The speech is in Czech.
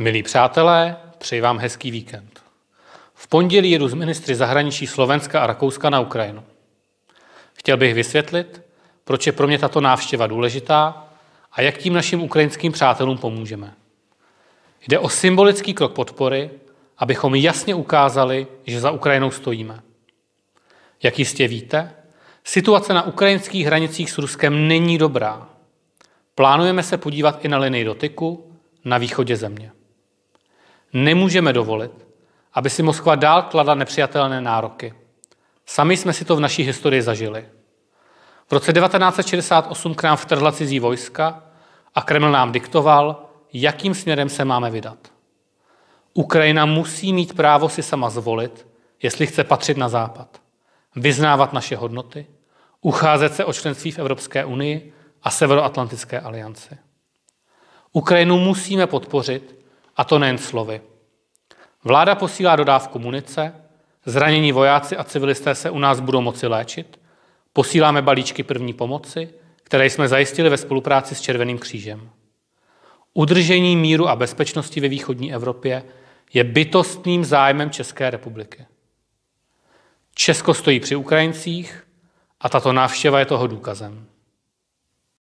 Milí přátelé, přeji vám hezký víkend. V pondělí jedu z ministry zahraničí Slovenska a Rakouska na Ukrajinu. Chtěl bych vysvětlit, proč je pro mě tato návštěva důležitá a jak tím našim ukrajinským přátelům pomůžeme. Jde o symbolický krok podpory, abychom jasně ukázali, že za Ukrajinou stojíme. Jak jistě víte, situace na ukrajinských hranicích s Ruskem není dobrá. Plánujeme se podívat i na linii dotyku na východě země. Nemůžeme dovolit, aby si Moskva dál kladla nepřijatelné nároky. Sami jsme si to v naší historii zažili. V roce 1968 k nám vtrhla cizí vojska a Kreml nám diktoval, jakým směrem se máme vydat. Ukrajina musí mít právo si sama zvolit, jestli chce patřit na Západ, vyznávat naše hodnoty, ucházet se o členství v Evropské unii a Severoatlantické alianci. Ukrajinu musíme podpořit a to nejen slovy. Vláda posílá dodávku munice, zranění vojáci a civilisté se u nás budou moci léčit, posíláme balíčky první pomoci, které jsme zajistili ve spolupráci s Červeným křížem. Udržení míru a bezpečnosti ve východní Evropě je bytostným zájmem České republiky. Česko stojí při Ukrajincích a tato návštěva je toho důkazem.